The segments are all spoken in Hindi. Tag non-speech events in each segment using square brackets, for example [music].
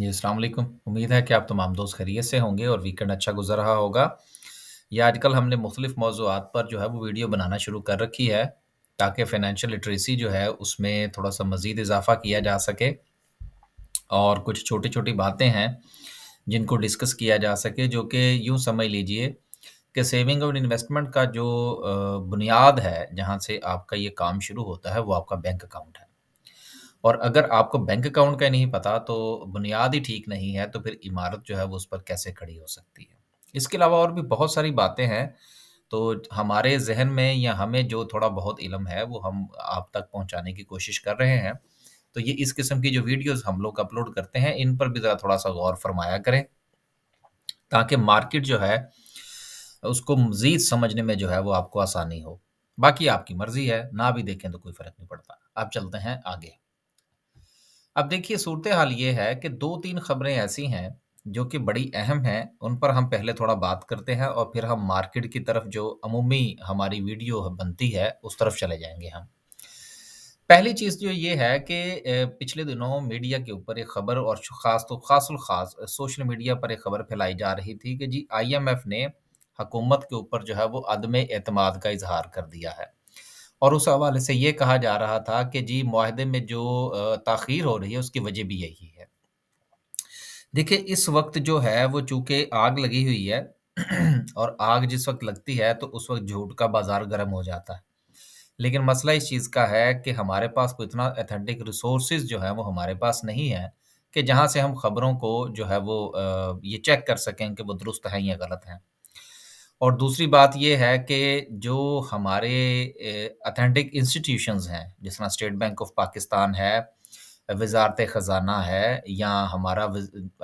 जी, अस्सलाम वालेकुम। उम्मीद है कि आप तमाम दोस्त खैरियत से होंगे और वीकेंड अच्छा गुज़र रहा होगा। ये आजकल हमने मुख़्तलिफ़ मौजूद पर जो है वो वीडियो बनाना शुरू कर रखी है, ताकि फ़ाइनेंशियल लिटरेसी जो है उसमें थोड़ा-सा मज़ीद इज़ाफ़ा किया जा सके। और कुछ छोटी-छोटी बातें हैं, जिनको डिस्कस किया जा सके जो कि यूँ समझ लीजिए कि सेविंग और इन्वेस्टमेंट का जो बुनियाद है, जहाँ से आपका ये काम शुरू होता है वो आपका बैंक अकाउंट है। और अगर आपको बैंक अकाउंट का नहीं पता तो बुनियाद ही ठीक नहीं है तो फिर इमारत जो है वो उस पर कैसे खड़ी हो सकती है इसके अलावा और भी बहुत सारी बातें हैं तो हमारे जहन में या हमें जो थोड़ा बहुत इलम है वो हम आप तक पहुंचाने की कोशिश कर रहे हैं तो ये इस किस्म की जो वीडियोस हम लोग अपलोड करते हैं इन पर भी ज़रा थोड़ा सा गौर फरमाया करें ताकि मार्केट जो है उसको मज़ीद समझने में जो है वो आपको आसानी हो बाकी आपकी मर्ज़ी है ना भी देखें तो कोई फ़र्क नहीं पड़ता अब चलते हैं आगे अब देखिए सूरत हाल ये है कि दो तीन खबरें ऐसी हैं जो कि बड़ी अहम हैं उन पर हम पहले थोड़ा बात करते हैं और फिर हम मार्केट की तरफ जो अमूमी हमारी वीडियो बनती है उस तरफ चले जाएंगे हम पहली चीज़ जो ये है कि पिछले दिनों मीडिया के ऊपर एक खबर और ख़ास तो खास खास सोशल मीडिया पर एक खबर फैलाई जा रही थी कि जी आईएमएफ ने हकूमत के ऊपर जो है वो अदम अतमाद का इजहार कर दिया है और उस हवाले से ये कहा जा रहा था कि जी माहदे में जो तखीर हो रही है उसकी वजह भी यही है देखिए इस वक्त जो है वो चूँकि आग लगी हुई है [clears throat] और आग जिस वक्त लगती है तो उस वक्त झूठ का बाजार गर्म हो जाता है लेकिन मसला इस चीज़ का है कि हमारे पास कोई इतना एथेंटिक रिसोर्स जो है वो हमारे पास नहीं है कि जहाँ से हम खबरों को जो है वो ये चेक कर सकें कि वो दुरुस्त हैं या गलत हैं और दूसरी बात ये है कि जो हमारे अथेंटिक इंस्टीट्यूशंस हैं जिस तरह स्टेट बैंक ऑफ पाकिस्तान है वजारत ख़जाना है या हमारा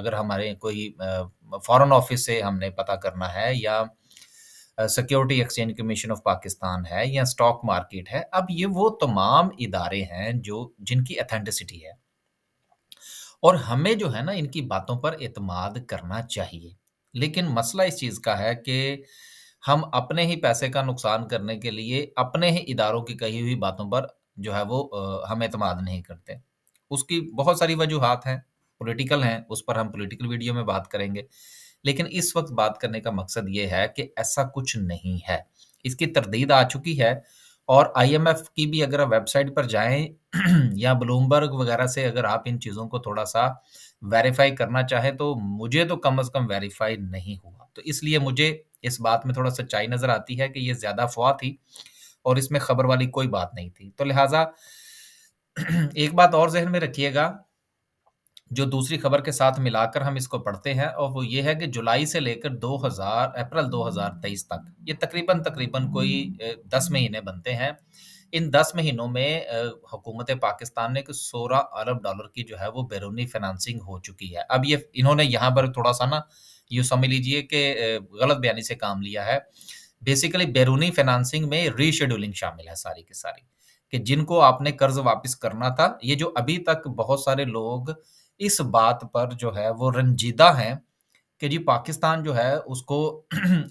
अगर हमारे कोई फॉरेन ऑफिस से हमने पता करना है या Securities Exchange Commission of Pakistan है या स्टॉक मार्केट है अब ये वो तमाम इदारे हैं जो जिनकी अथेंटिसिटी है और हमें जो है ना इनकी बातों पर अतमाद करना चाहिए लेकिन मसला इस चीज़ का है कि हम अपने ही पैसे का नुकसान करने के लिए अपने ही इदारों की कही हुई बातों पर जो है वो हम एतमाद नहीं करते उसकी बहुत सारी वजूहत हैं पॉलिटिकल हैं उस पर हम पॉलिटिकल वीडियो में बात करेंगे लेकिन इस वक्त बात करने का मकसद ये है कि ऐसा कुछ नहीं है इसकी तरदीद आ चुकी है और आईएमएफ की भी अगर आप वेबसाइट पर जाएं [clears throat] या ब्लूमबर्ग वगैरह से अगर आप इन चीज़ों को थोड़ा सा वेरीफाई करना चाहें तो मुझे तो कम अज़ कम वेरीफाई नहीं हुआ तो इसलिए मुझे इस बात में थोड़ा सच्चाई नज़र आती है कि ये ज़्यादा अफवाह थी और इसमें खबर वाली कोई बात नहीं थी तो लिहाजा [clears throat] एक बात और जहन में रखिएगा जो दूसरी खबर के साथ मिलाकर हम इसको पढ़ते हैं और वो ये है कि जुलाई से लेकर 2000 अप्रैल 2023 तक ये तकरीबन तकरीबन कोई दस महीने बनते हैं इन दस महीनों में हुकूमत पाकिस्तान ने सोलह अरब डॉलर की जो है वो बैरूनी फाइनेंसिंग हो चुकी है अब ये इन्होंने यहाँ पर थोड़ा सा ना ये समझ लीजिए कि गलत बयानी से काम लिया है बेसिकली बैरूनी फाइनेंसिंग में रीशेड्यूलिंग शामिल है सारी की सारी कि जिनको आपने कर्ज वापस करना था ये जो अभी तक बहुत सारे लोग इस बात पर जो है वो रंजीदा हैं कि जी पाकिस्तान जो है उसको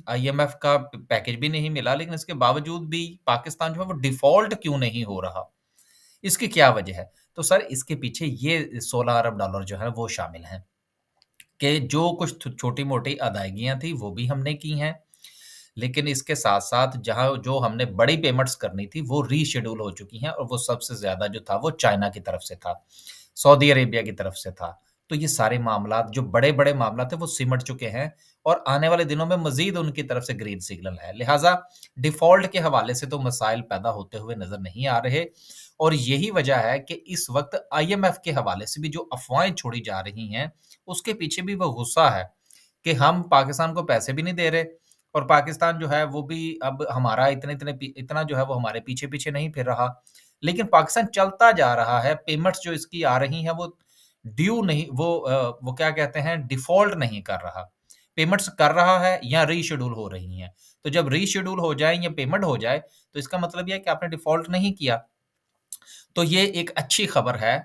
आईएमएफ [clears throat] का पैकेज भी नहीं मिला लेकिन इसके बावजूद भी पाकिस्तान जो है वो डिफॉल्ट क्यों नहीं हो रहा इसकी क्या वजह है तो सर इसके पीछे ये सोलह अरब डॉलर जो है वो शामिल हैं कि जो कुछ छोटी मोटी अदायगियां थी वो भी हमने की हैं लेकिन इसके साथ साथ जहाँ जो हमने बड़ी पेमेंट्स करनी थी वो रीशेड्यूल हो चुकी हैं और वो सबसे ज्यादा जो था वो चाइना की तरफ से था सऊदी अरेबिया की तरफ से था तो ये सारे मामला जो बड़े बड़े मामला थे वो सिमट चुके हैं और आने वाले दिनों में मजीद उनकी तरफ से ग्रीन सिग्नल है लिहाजा डिफॉल्ट के हवाले से तो मसाइल पैदा होते हुए नजर नहीं आ रहे और यही वजह है कि इस वक्त आईएमएफ के हवाले से भी जो अफवाहें छोड़ी जा रही हैं उसके पीछे भी वो गुस्सा है कि हम पाकिस्तान को पैसे भी नहीं दे रहे और पाकिस्तान जो है वो भी अब हमारा इतने इतने इतना जो है वो हमारे पीछे पीछे नहीं फिर रहा लेकिन पाकिस्तान चलता जा रहा है पेमेंट्स जो इसकी आ रही हैं वो ड्यू नहीं वो वो क्या कहते हैं डिफॉल्ट नहीं कर रहा पेमेंट्स कर रहा है या रीशेड्यूल हो रही हैं तो जब रीशेड्यूल हो जाए या पेमेंट हो जाए तो इसका मतलब यह कि आपने डिफॉल्ट नहीं किया तो ये एक अच्छी खबर है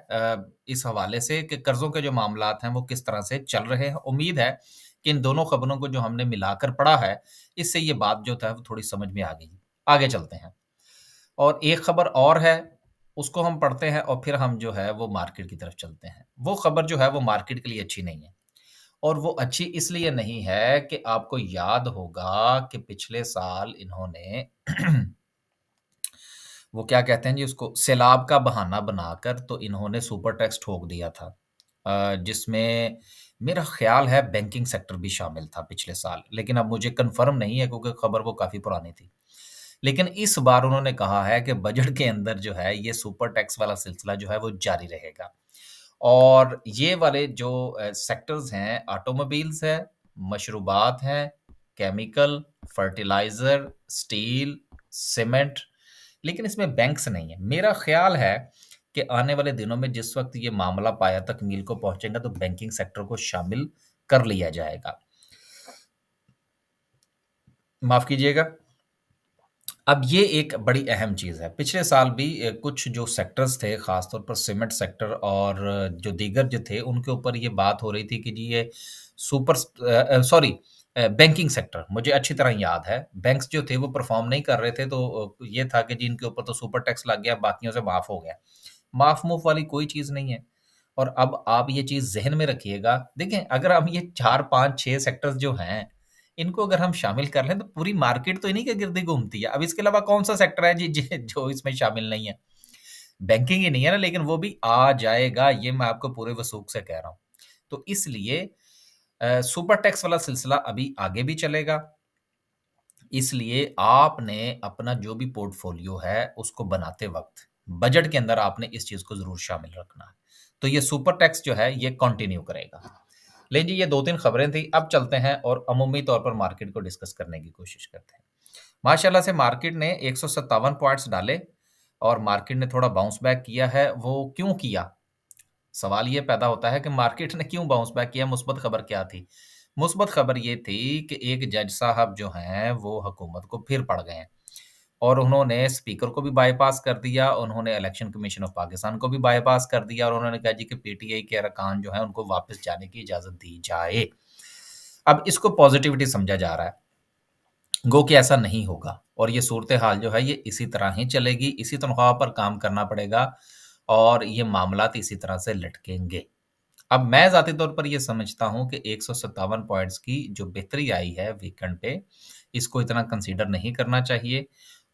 इस हवाले से कि कर्जों के जो मामला हैं वो किस तरह से चल रहे हैं उम्मीद है कि इन दोनों खबरों को जो हमने मिलाकर पढ़ा है इससे ये बात जो था वो थोड़ी समझ में आ गई आगे चलते हैं और एक खबर और है उसको हम पढ़ते हैं और फिर हम जो है वो मार्केट की तरफ चलते हैं वो खबर जो है वो मार्केट के लिए अच्छी नहीं है और वो अच्छी इसलिए नहीं है कि आपको याद होगा कि पिछले साल इन्होंने [clears throat] वो क्या कहते हैं जी उसको सैलाब का बहाना बनाकर तो इन्होंने सुपर टैक्स ठोक दिया था जिसमें मेरा ख्याल है बैंकिंग सेक्टर भी शामिल था पिछले साल लेकिन अब मुझे कंफर्म नहीं है क्योंकि खबर वो काफ़ी पुरानी थी लेकिन इस बार उन्होंने कहा है कि बजट के अंदर जो है ये सुपर टैक्स वाला सिलसिला जो है वो जारी रहेगा और ये वाले जो सेक्टर्स हैं ऑटोमोबाइल्स है मशरूबात हैं केमिकल फर्टिलाइज़र स्टील सीमेंट लेकिन इसमें बैंक्स नहीं है मेरा ख्याल है कि आने वाले दिनों में जिस वक्त ये मामला पाया तक मील को पहुंचेगा तो बैंकिंग सेक्टर को शामिल कर लिया जाएगा माफ कीजिएगा अब ये एक बड़ी अहम चीज़ है पिछले साल भी कुछ जो सेक्टर्स थे ख़ासतौर पर सीमेंट सेक्टर और जो दीगर जो थे उनके ऊपर ये बात हो रही थी कि जी ये सुपर सॉरी बैंकिंग सेक्टर मुझे अच्छी तरह याद है बैंक्स जो थे वो परफॉर्म नहीं कर रहे थे तो ये था कि जी इनके ऊपर तो सुपर टैक्स लग गया बाकियों से माफ़ हो गया माफ़ मूफ वाली कोई चीज़ नहीं है और अब आप ये चीज़ जहन में रखिएगा देखें अगर हम ये चार पाँच छः सेक्टर्स जो हैं इनको अगर हम शामिल कर लें तो पूरी मार्केट तो इन्हीं के गिरदी घूमती है अब इसके अलावा कौन सा सेक्टर है जी, जो इसमें शामिल नहीं है बैंकिंग ही नहीं है ना लेकिन वो भी आ जाएगा ये मैं आपको पूरे वसूख से कह रहा हूं तो इसलिए सुपर टैक्स वाला सिलसिला अभी आगे भी चलेगा इसलिए आपने अपना जो भी पोर्टफोलियो है उसको बनाते वक्त बजट के अंदर आपने इस चीज को जरूर शामिल रखना है तो ये सुपर टैक्स जो है ये कंटिन्यू करेगा ले जी ये दो तीन खबरें थी अब चलते हैं और अमूमी तौर पर मार्केट को डिस्कस करने की कोशिश करते हैं माशाल्लाह से मार्केट ने एक पॉइंट्स डाले और मार्केट ने थोड़ा बाउंस बैक किया है वो क्यों किया सवाल ये पैदा होता है कि मार्केट ने क्यों बाउंस बैक किया मुस्बत खबर क्या थी मुस्बत खबर ये थी कि एक जज साहब जो हैं वो हुकूमत को फिर पड़ गए हैं और उन्होंने स्पीकर को भी बाईपास कर दिया उन्होंने इलेक्शन कमीशन ऑफ पाकिस्तान को भी बाईपास कर दिया और उन्होंने कहा जी कि पीटीआई के अरकान जो है उनको वापस जाने की इजाजत दी जाए अब इसको पॉजिटिविटी समझा जा रहा है गो कि ऐसा नहीं होगा और ये सूरत हाल जो है ये इसी तरह ही चलेगी इसी तनख्वाह पर काम करना पड़ेगा और ये मामला इसी तरह से लटकेंगे अब मैं ज़ाती तौर पर यह समझता हूं कि एक पॉइंट्स की जो बेहतरी आई है वीकेंड पे इसको इतना कंसीडर नहीं करना चाहिए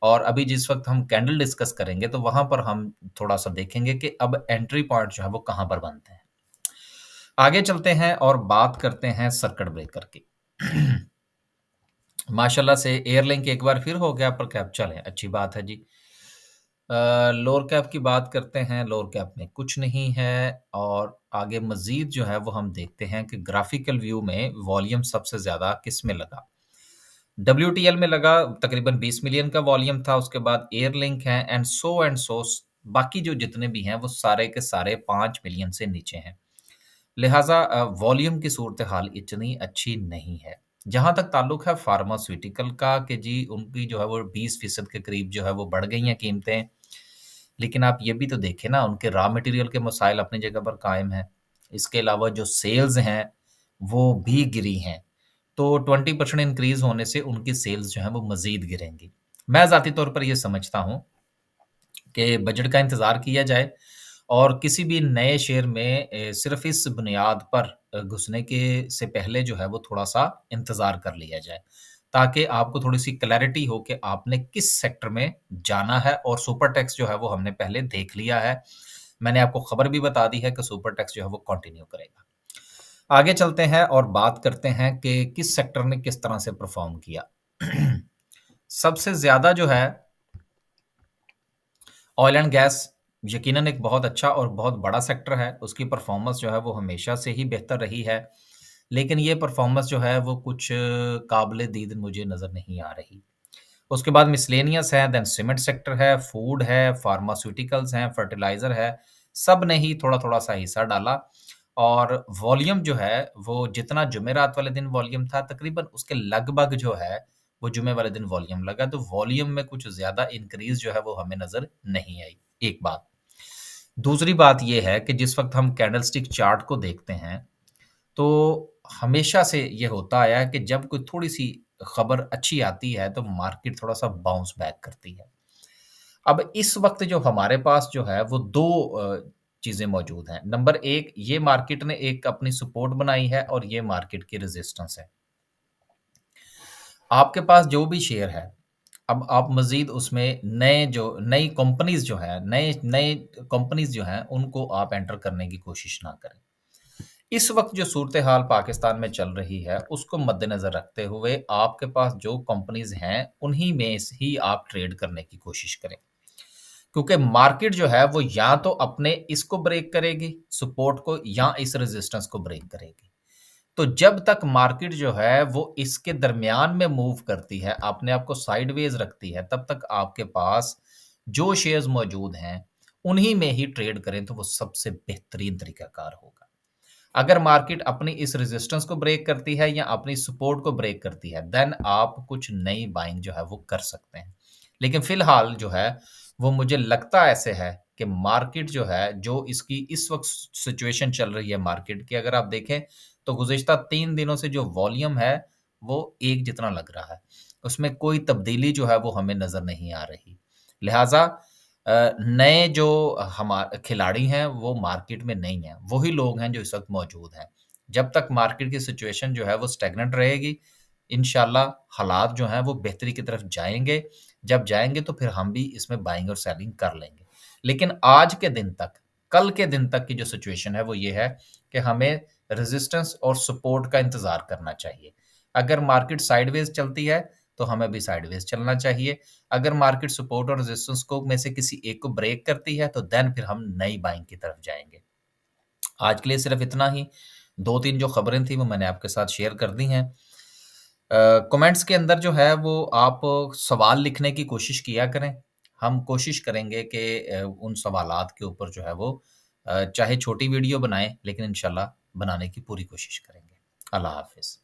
और अभी जिस वक्त हम कैंडल डिस्कस करेंगे तो वहां पर हम थोड़ा सा देखेंगे कि अब एंट्री पॉइंट जो है वो कहां पर बनते हैं आगे चलते हैं और बात करते हैं सर्कट ब्रेकर की [clears throat] माशाल्लाह से एयरलिंक एक बार फिर हो गया पर कैप चले अच्छी बात है जी लोअर कैप की बात करते हैं लोअर कैप में कुछ नहीं है और आगे मजीद जो है वो हम देखते हैं कि ग्राफिकल व्यू में वॉल्यूम सबसे ज़्यादा किस में लगा डब्ल्यू में लगा तकरीबन 20 मिलियन का वॉल्यूम था उसके बाद एयरलिंक है एंड सो एंड सो बाकी जो जितने भी हैं वो सारे के सारे पाँच मिलियन से नीचे हैं लिहाजा वॉल्यूम की सूरत हाल इतनी अच्छी नहीं है जहाँ तक ताल्लुक है फार्मास्यूटिकल का कि जी उनकी जो है वो बीस फीसद के करीब जो है वो बढ़ गई हैं कीमतें लेकिन आप ये भी तो देखें ना उनके रॉ मटेरियल के मसाइल अपनी जगह पर कायम हैं इसके अलावा जो सेल्स हैं वो भी गिरी हैं तो ट्वेंटी परसेंट इंक्रीज होने से उनकी सेल्स जो है वो मजीद गिरेंगी मैं ज़ाती तौर पर यह समझता हूं कि बजट का इंतज़ार किया जाए और किसी भी नए शेयर में सिर्फ इस बुनियाद पर घुसने के से पहले जो है वो थोड़ा सा इंतज़ार कर लिया जाए ताकि आपको थोड़ी सी क्लैरिटी हो कि आपने किस सेक्टर में जाना है और सुपर टैक्स जो है वो हमने पहले देख लिया है मैंने आपको खबर भी बता दी है कि सुपर टैक्स जो है वो कंटिन्यू करेगा आगे चलते हैं और बात करते हैं कि किस सेक्टर ने किस तरह से परफॉर्म किया सबसे ज्यादा जो है ऑयल एंड गैस यकीनन एक बहुत अच्छा और बहुत बड़ा सेक्टर है उसकी परफॉर्मेंस जो है वो हमेशा से ही बेहतर रही है लेकिन ये परफॉर्मेंस जो है वो कुछ काबिल दीद मुझे नज़र नहीं आ रही उसके बाद मिसलेनियस है देन सीमेंट सेक्टर है फूड है फार्मास्यूटिकल्स हैं फर्टिलाइज़र है सब ने ही थोड़ा थोड़ा सा हिस्सा डाला और वॉल्यूम जो है वो जितना जुमेरात वाले दिन वॉल्यूम था तकरीबन उसके लगभग जो है वो जुमे वाले दिन वॉल्यूम लगा तो वॉल्यूम में कुछ ज्यादा इंक्रीज जो है वो हमें नजर नहीं आई एक बात दूसरी बात यह है कि जिस वक्त हम कैंडलस्टिक चार्ट को देखते हैं तो हमेशा से यह होता आया है कि जब कोई थोड़ी सी खबर अच्छी आती है तो मार्केट थोड़ा सा बाउंस बैक करती है अब इस वक्त जो हमारे पास जो है वो दो चीजें मौजूद हैं नंबर एक ये मार्केट ने एक अपनी सपोर्ट बनाई है और ये मार्केट की रेजिस्टेंस है आपके पास जो भी शेयर है अब आप मजीद उसमें नए जो नई कंपनीज जो है नए नए कंपनीज जो हैं उनको आप एंटर करने की कोशिश ना करें इस वक्त जो सूरत हाल पाकिस्तान में चल रही है उसको मद्देनज़र रखते हुए आपके पास जो कंपनीज हैं उन्हीं में ही आप ट्रेड करने की कोशिश करें क्योंकि मार्केट जो है वो या तो अपने इसको ब्रेक करेगी सपोर्ट को या इस रेजिस्टेंस को ब्रेक करेगी तो जब तक मार्केट जो है वो इसके दरमियान में मूव करती है अपने आप को साइडवेज रखती है तब तक आपके पास जो शेयर्स मौजूद हैं उन्हीं में ही ट्रेड करें तो वो सबसे बेहतरीन तरीकाकार होगा अगर मार्केट अपनी इस रेजिस्टेंस को ब्रेक करती है या अपनी सपोर्ट को ब्रेक करती है देन आप कुछ नई बाइंग जो है वो कर सकते हैं लेकिन फिलहाल जो है वो मुझे लगता ऐसे है कि मार्केट जो है जो इसकी इस वक्त सिचुएशन चल रही है मार्केट की अगर आप देखें तो गुजशत तीन दिनों से जो वॉल्यूम है वो एक जितना लग रहा है उसमें कोई तब्दीली जो है वो हमें नज़र नहीं आ रही लिहाजा नए जो हमारे खिलाड़ी हैं वो मार्केट में नहीं है वही लोग हैं जो इस वक्त मौजूद हैं जब तक मार्केट की सिचुएशन जो है वो स्टेगनेंट रहेगी इन हालात जो हैं वो बेहतरी की तरफ जाएंगे जब जाएंगे तो फिर हम भी इसमें बाइंग और सेलिंग कर लेंगे लेकिन आज के दिन तक कल के दिन तक की जो सिचुएशन है वो ये है कि हमें रेजिस्टेंस और सपोर्ट का इंतजार करना चाहिए अगर मार्केट साइडवेज चलती है तो हमें भी साइडवेज चलना चाहिए अगर मार्केट सपोर्ट और रेजिस्टेंस को में से किसी एक को ब्रेक करती है तो देन फिर हम नई बाइंग की तरफ जाएंगे आज के लिए सिर्फ इतना ही दो तीन जो खबरें थी वो मैंने आपके साथ शेयर कर दी हैं कमेंट्स के अंदर जो है वो आप सवाल लिखने की कोशिश किया करें हम कोशिश करेंगे कि उन सवाल के ऊपर जो है वो चाहे छोटी वीडियो बनाएं लेकिन इनशाला बनाने की पूरी कोशिश करेंगे अल्लाह हाफिज़